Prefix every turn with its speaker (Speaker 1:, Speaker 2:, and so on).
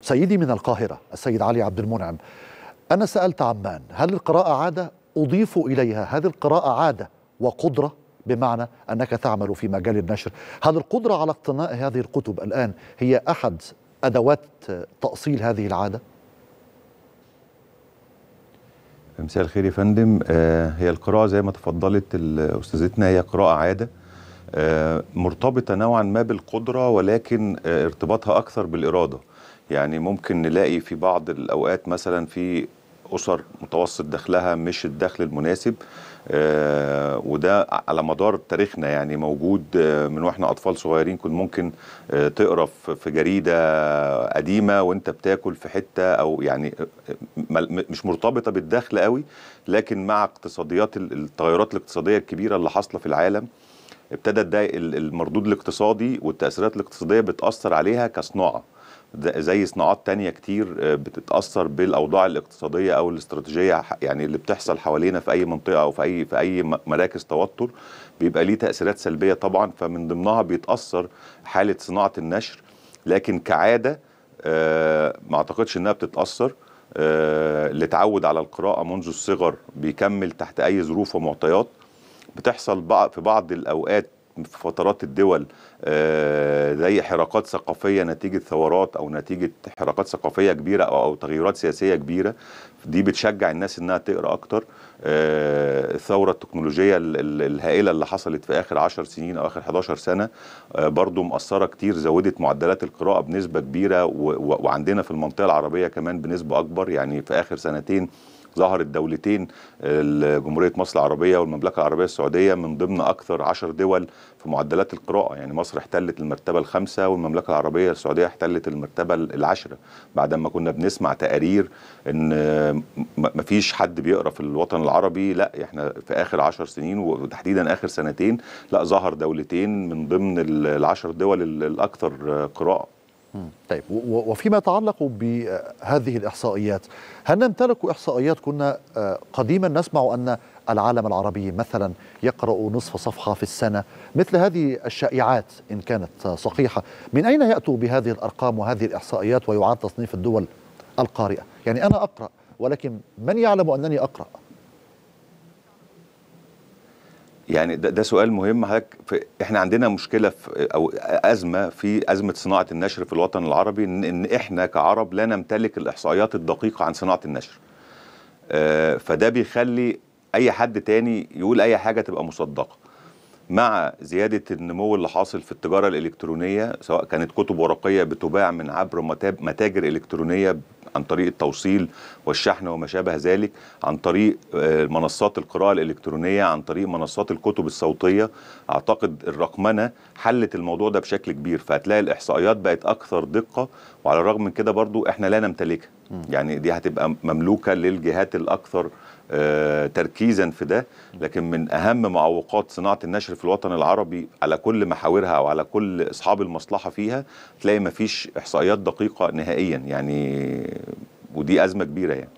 Speaker 1: سيدي من القاهرة السيد علي عبد المنعم أنا سألت عمان هل القراءة عادة؟ أضيف إليها هذه القراءة عادة وقدرة بمعنى أنك تعمل في مجال النشر هل القدرة على اقتناء هذه الكتب الآن هي أحد أدوات تأصيل هذه العادة؟
Speaker 2: مساء الخير يا فندم آه، هي القراءة زي ما تفضلت أستاذتنا هي قراءة عادة آه، مرتبطه نوعا ما بالقدره ولكن آه، ارتباطها اكثر بالاراده يعني ممكن نلاقي في بعض الاوقات مثلا في اسر متوسط دخلها مش الدخل المناسب آه، وده على مدار تاريخنا يعني موجود من واحنا اطفال صغيرين كنت ممكن تقرا في جريده قديمه وانت بتاكل في حته او يعني مش مرتبطه بالدخل قوي لكن مع اقتصاديات التغيرات الاقتصاديه الكبيره اللي حاصله في العالم ابتدت ده المردود الاقتصادي والتأثيرات الاقتصادية بتأثر عليها كصناعة زي صناعات تانية كتير آه، بتتأثر بالأوضاع الاقتصادية أو الاستراتيجية يعني اللي بتحصل حوالينا في أي منطقة أو في أي في أي مراكز توتر بيبقى ليه تأثيرات سلبية طبعا فمن ضمنها بيتأثر حالة صناعة النشر لكن كعادة آه، ما أعتقدش إنها بتتأثر اللي آه، اتعود على القراءة منذ الصغر بيكمل تحت أي ظروف ومعطيات بتحصل في بعض الأوقات في فترات الدول آه، زي حراقات ثقافيه نتيجه ثورات او نتيجه حراقات ثقافيه كبيره او, أو تغيرات سياسيه كبيره دي بتشجع الناس انها تقرا اكتر آه، الثوره التكنولوجيه الهائله اللي حصلت في اخر 10 سنين او اخر 11 سنه آه، برضو مأثره كتير زودت معدلات القراءه بنسبه كبيره وعندنا في المنطقه العربيه كمان بنسبه اكبر يعني في اخر سنتين ظهرت دولتين جمهوريه مصر العربيه والمملكه العربيه السعوديه من ضمن اكثر عشر دول في معدلات القراءه يعني مصر احتلت المرتبه الخامسه والمملكه العربيه السعوديه احتلت المرتبه العاشره بعد ما كنا بنسمع تقارير ان مفيش حد بيقرا في الوطن العربي لا احنا في اخر عشر سنين وتحديدا اخر سنتين لا ظهر دولتين من ضمن العشر دول الاكثر قراءه
Speaker 1: طيب وفيما يتعلق بهذه الإحصائيات هل نمتلك إحصائيات كنا آه، قديما نسمع أن العالم العربي مثلا يقرأ نصف صفحة في السنة مثل هذه الشائعات إن كانت صحيحة من أين يأتوا بهذه الأرقام وهذه الإحصائيات ويعاد تصنيف الدول القارئة يعني أنا أقرأ ولكن من يعلم أنني أقرأ
Speaker 2: يعني ده, ده سؤال مهم حضرتك احنا عندنا مشكله في او ازمه في ازمه صناعه النشر في الوطن العربي ان, إن احنا كعرب لا نمتلك الاحصائيات الدقيقه عن صناعه النشر. آه فده بيخلي اي حد تاني يقول اي حاجه تبقى مصدقه. مع زياده النمو اللي حاصل في التجاره الالكترونيه سواء كانت كتب ورقيه بتباع من عبر متاجر الكترونيه عن طريق التوصيل والشحن وما شابه ذلك عن طريق آه، منصات القراءة الإلكترونية عن طريق منصات الكتب الصوتية أعتقد الرقمنة حلت الموضوع ده بشكل كبير فهتلاقي الإحصائيات بقت أكثر دقة وعلى الرغم من كده برضو إحنا لا نمتلكها يعني دي هتبقى مملوكة للجهات الأكثر آه، تركيزا في ده لكن من اهم معوقات صناعه النشر في الوطن العربي على كل محاورها او على كل اصحاب المصلحه فيها تلاقي مفيش احصائيات دقيقه نهائيا يعني ودي ازمه كبيره يعني